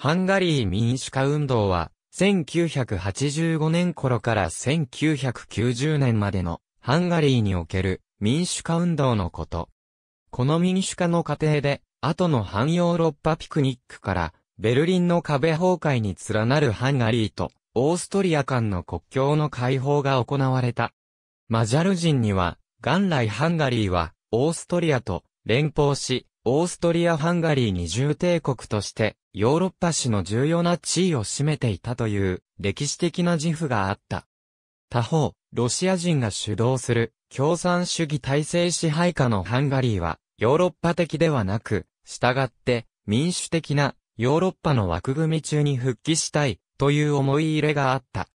ハンガリー民主化運動は、1985年頃から1990年までのハンガリーにおける民主化運動のこと。この民主化の過程で、後の反ヨーロッパピクニックから、ベルリンの壁崩壊に連なるハンガリーと、オーストリア間の国境の解放が行われた。マジャル人には、元来ハンガリーは、オーストリアと連邦し、オーストリア・ハンガリー二重帝国として、ヨーロッパ史の重要な地位を占めていたという歴史的な自負があった。他方、ロシア人が主導する共産主義体制支配下のハンガリーはヨーロッパ的ではなく、従って民主的なヨーロッパの枠組み中に復帰したいという思い入れがあった。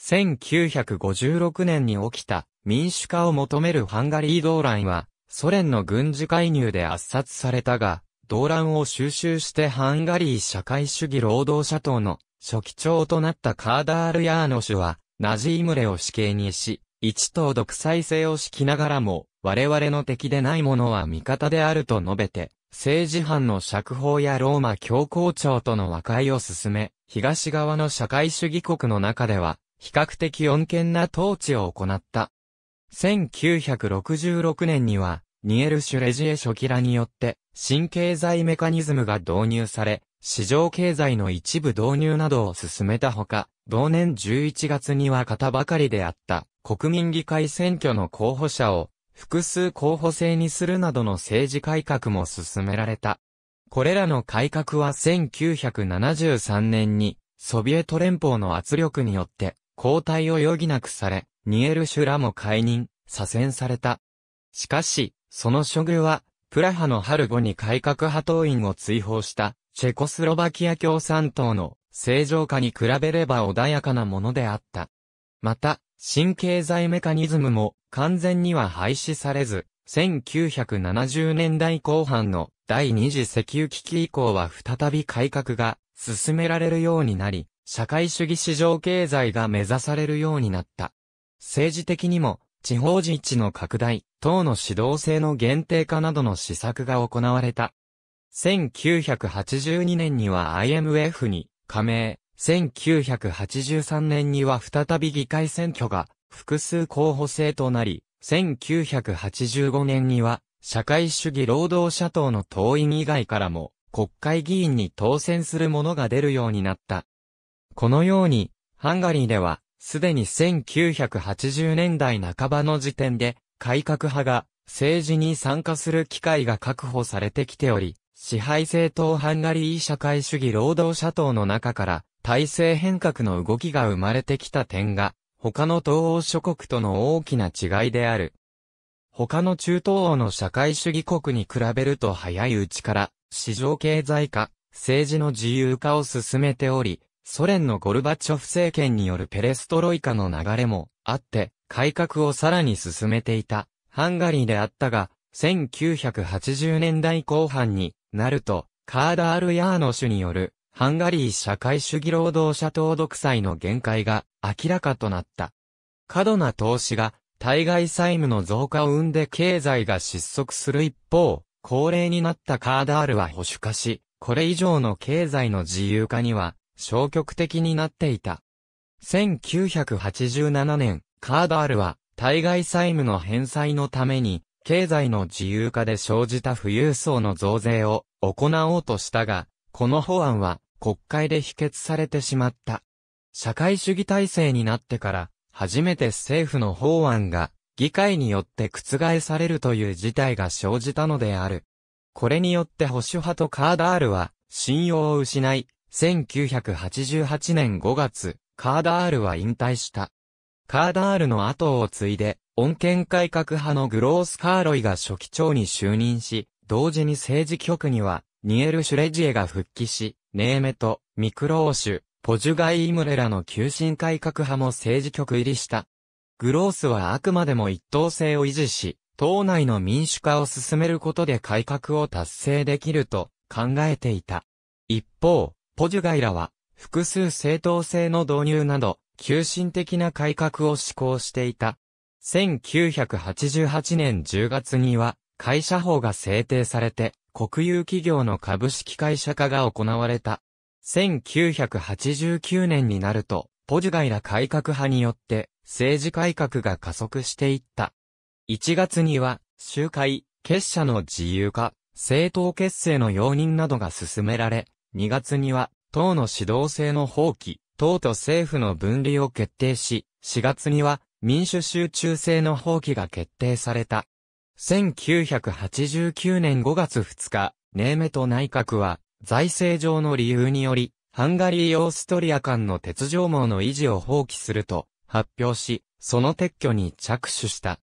1956年に起きた民主化を求めるハンガリー動乱はソ連の軍事介入で圧殺されたが、動乱を収集してハンガリー社会主義労働者党の初期長となったカーダール・ヤーノシュは、ナジームレを死刑にし、一党独裁制を敷きながらも、我々の敵でない者は味方であると述べて、政治犯の釈放やローマ教皇庁との和解を進め、東側の社会主義国の中では、比較的穏健な統治を行った。1966年には、ニエルシュレジエ初期らによって、新経済メカニズムが導入され、市場経済の一部導入などを進めたほか、同年11月には型ばかりであった国民議会選挙の候補者を複数候補制にするなどの政治改革も進められた。これらの改革は1973年にソビエト連邦の圧力によって交代を余儀なくされ、ニエルシュラも解任、左遷された。しかし、その処遇は、プラハの春後に改革派党員を追放した、チェコスロバキア共産党の正常化に比べれば穏やかなものであった。また、新経済メカニズムも完全には廃止されず、1970年代後半の第二次石油危機以降は再び改革が進められるようになり、社会主義市場経済が目指されるようになった。政治的にも地方自治の拡大、党の指導性の限定化などの施策が行われた。1982年には IMF に加盟、1983年には再び議会選挙が複数候補制となり、1985年には社会主義労働者党の党員以外からも国会議員に当選するものが出るようになった。このように、ハンガリーでは、すでに1980年代半ばの時点で、改革派が政治に参加する機会が確保されてきており、支配政党ハンガリー社会主義労働者党の中から体制変革の動きが生まれてきた点が、他の東欧諸国との大きな違いである。他の中東欧の社会主義国に比べると早いうちから、市場経済化、政治の自由化を進めており、ソ連のゴルバチョフ政権によるペレストロイカの流れもあって、改革をさらに進めていた、ハンガリーであったが、1980年代後半になると、カーダール・ヤーノ氏による、ハンガリー社会主義労働者党独裁の限界が明らかとなった。過度な投資が、対外債務の増加を生んで経済が失速する一方、高齢になったカーダールは保守化し、これ以上の経済の自由化には消極的になっていた。1987年、カーダールは、対外債務の返済のために、経済の自由化で生じた富裕層の増税を行おうとしたが、この法案は国会で否決されてしまった。社会主義体制になってから、初めて政府の法案が議会によって覆されるという事態が生じたのである。これによって保守派とカーダールは信用を失い、1988年5月、カーダールは引退した。カーダールの後を継いで、恩恵改革派のグロース・カーロイが初期長に就任し、同時に政治局には、ニエル・シュレジエが復帰し、ネーメとミクローシュ、ポジュガイ・イムレラの急進改革派も政治局入りした。グロースはあくまでも一党制を維持し、党内の民主化を進めることで改革を達成できると考えていた。一方、ポジュガイらは、複数政党制の導入など、急進的な改革を施行していた。1988年10月には、会社法が制定されて、国有企業の株式会社化が行われた。1989年になると、ポジュガイラ改革派によって、政治改革が加速していった。1月には、集会、結社の自由化、政党結成の容認などが進められ、2月には、党の指導制の放棄、党と政府の分離を決定し、4月には民主集中制の放棄が決定された。1989年5月2日、ネーメト内閣は、財政上の理由により、ハンガリー・オーストリア間の鉄条網の維持を放棄すると発表し、その撤去に着手した。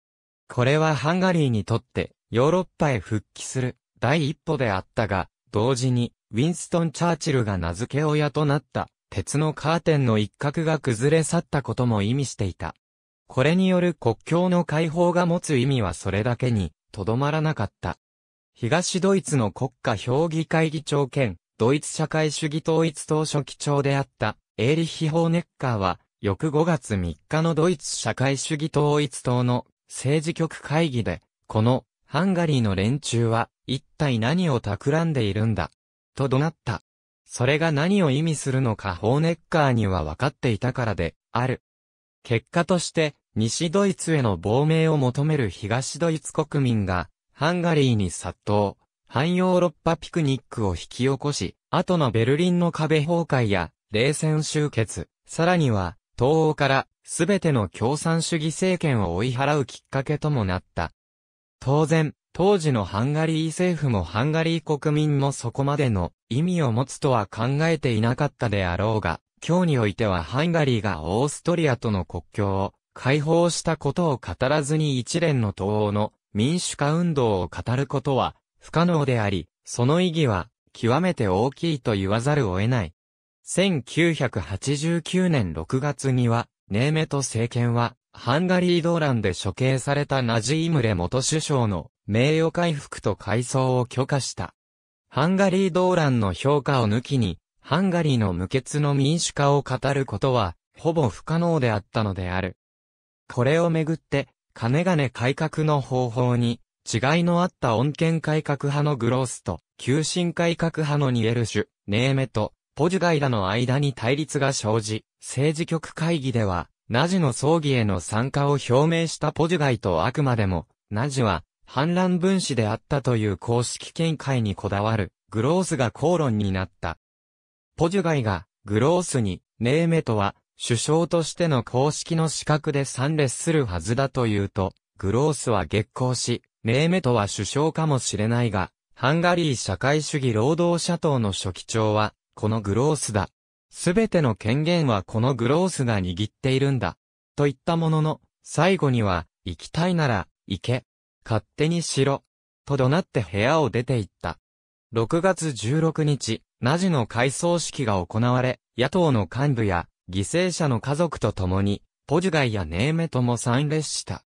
これはハンガリーにとってヨーロッパへ復帰する第一歩であったが、同時にウィンストン・チャーチルが名付け親となった鉄のカーテンの一角が崩れ去ったことも意味していた。これによる国境の解放が持つ意味はそれだけに、とどまらなかった。東ドイツの国家評議会議長兼、ドイツ社会主義統一党初記長であった、エーリヒ・ホーネッカーは、翌5月3日のドイツ社会主義統一党の政治局会議で、このハンガリーの連中は一体何を企んでいるんだ、と怒鳴った。それが何を意味するのかホーネッカーには分かっていたからで、ある。結果として、西ドイツへの亡命を求める東ドイツ国民が、ハンガリーに殺到、反ヨーロッパピクニックを引き起こし、後のベルリンの壁崩壊や、冷戦終結、さらには、東欧から、すべての共産主義政権を追い払うきっかけともなった。当然、当時のハンガリー政府もハンガリー国民もそこまでの意味を持つとは考えていなかったであろうが、今日においてはハンガリーがオーストリアとの国境を解放したことを語らずに一連の東欧の民主化運動を語ることは不可能であり、その意義は極めて大きいと言わざるを得ない。1989年6月には、ネーメト政権は、ハンガリー動乱で処刑されたナジームレ元首相の名誉回復と改装を許可した。ハンガリー動乱の評価を抜きに、ハンガリーの無欠の民主化を語ることは、ほぼ不可能であったのである。これをめぐって、金々改革の方法に、違いのあった恩恵改革派のグロースと、急進改革派のニエルシュ、ネーメと、ポジュガイらの間に対立が生じ、政治局会議では、ナジの葬儀への参加を表明したポジュガイとあくまでも、ナジは、反乱分子であったという公式見解にこだわる、グロースが口論になった。ポジュガイが、グロースに、ネーメとは、首相としての公式の資格で参列するはずだというと、グロースは激高し、ネーメトは首相かもしれないが、ハンガリー社会主義労働者党の書記長は、このグロースだ。すべての権限はこのグロースが握っているんだ。と言ったものの、最後には、行きたいなら、行け、勝手にしろ、と怒鳴って部屋を出て行った。6月16日、ナジの改装式が行われ、野党の幹部や犠牲者の家族と共に、ポジュガイやネーメとも参列した。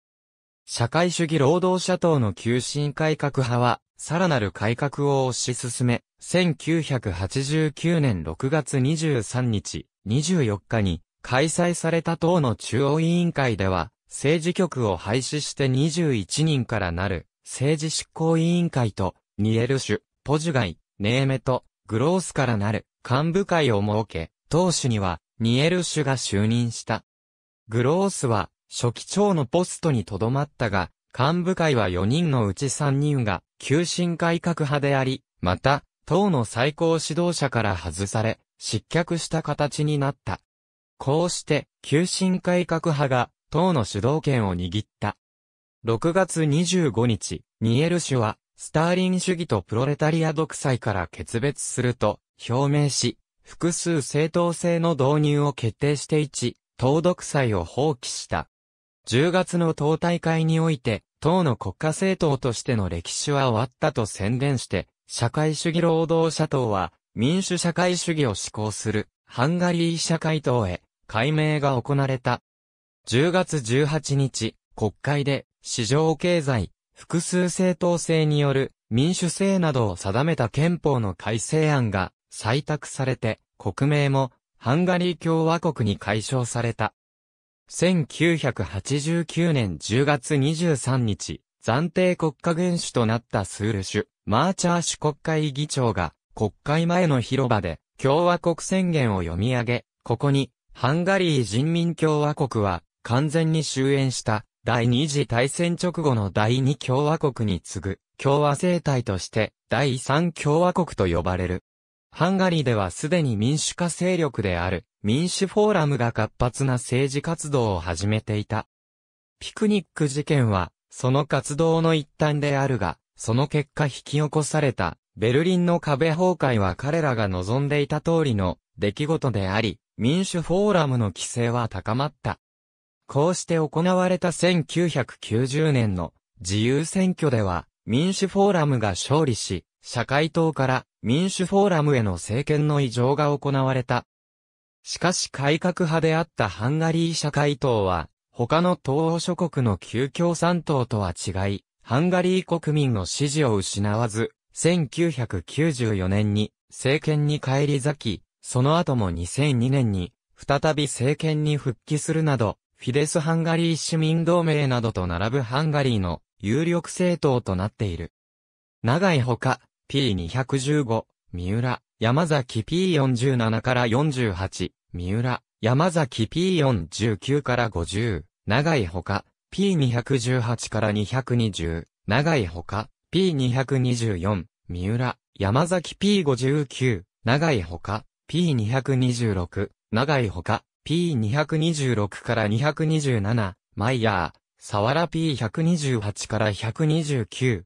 社会主義労働者党の急進改革派は、さらなる改革を推し進め、1989年6月23日、24日に開催された党の中央委員会では、政治局を廃止して21人からなる、政治執行委員会と、ニエルシュ、ポジュガイ、ネーメと、グロースからなる、幹部会を設け、党首には、ニエルシュが就任した。グロースは、初期長のポストにとどまったが、幹部会は4人のうち3人が、急進改革派であり、また、党の最高指導者から外され、失脚した形になった。こうして、急進改革派が、党の主導権を握った。6月25日、ニエル氏は、スターリン主義とプロレタリア独裁から決別すると表明し、複数正当性の導入を決定して一、党独裁を放棄した。10月の党大会において、党の国家政党としての歴史は終わったと宣伝して、社会主義労働者党は、民主社会主義を施行する、ハンガリー社会党へ、改名が行われた。10月18日、国会で、市場経済、複数政党制による民主制などを定めた憲法の改正案が採択されて、国名もハンガリー共和国に解消された。1989年10月23日、暫定国家元首となったスールシュ、マーチャーシュ国会議長が国会前の広場で共和国宣言を読み上げ、ここにハンガリー人民共和国は完全に終焉した第二次大戦直後の第二共和国に次ぐ共和政体として第三共和国と呼ばれる。ハンガリーではすでに民主化勢力である民主フォーラムが活発な政治活動を始めていた。ピクニック事件はその活動の一端であるが、その結果引き起こされたベルリンの壁崩壊は彼らが望んでいた通りの出来事であり、民主フォーラムの規制は高まった。こうして行われた1990年の自由選挙では民主フォーラムが勝利し、社会党から民主フォーラムへの政権の移譲が行われた。しかし改革派であったハンガリー社会党は、他の東欧諸国の旧共産党とは違い、ハンガリー国民の支持を失わず、1994年に政権に返り咲き、その後も2002年に再び政権に復帰するなど、フィデス・ハンガリー市民同盟などと並ぶハンガリーの有力政党となっている。長いほか、P215、三浦、山崎 P47 から48、三浦、山崎 P419 から50、長いほか、P218 から220、長いほか、P224、三浦、山崎 P59、長いほか、P226、長いほか、P226 から227、マイヤー、サワラ P128 から129。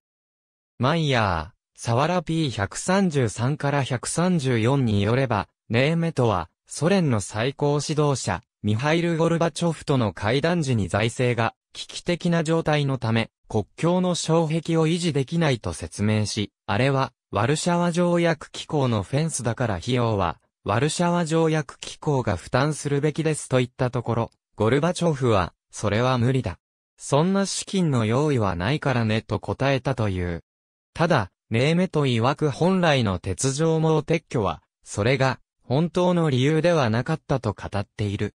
マイヤー、サワラ P133 から134によれば、ネーメトは、ソ連の最高指導者、ミハイル・ゴルバチョフとの会談時に財政が危機的な状態のため、国境の障壁を維持できないと説明し、あれは、ワルシャワ条約機構のフェンスだから費用はワルシャワ条約機構が負担するべきですといったところ、ゴルバチョフは、それは無理だ。そんな資金の用意はないからねと答えたという。ただ、ネーメと曰く本来の鉄条網撤去は、それが、本当の理由ではなかったと語っている。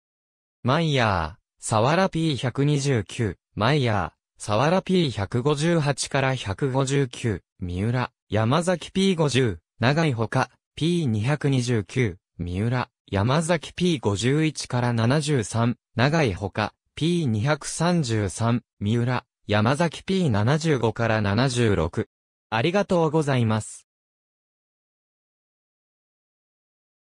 マイヤー、サワラ P129、マイヤー、サワラ P158 から159、三浦、山崎 P50、長いほか、P229、三浦、山崎 P51 から73、長井ほか、P233、三浦、山崎 P75 から76。ありがとうございます。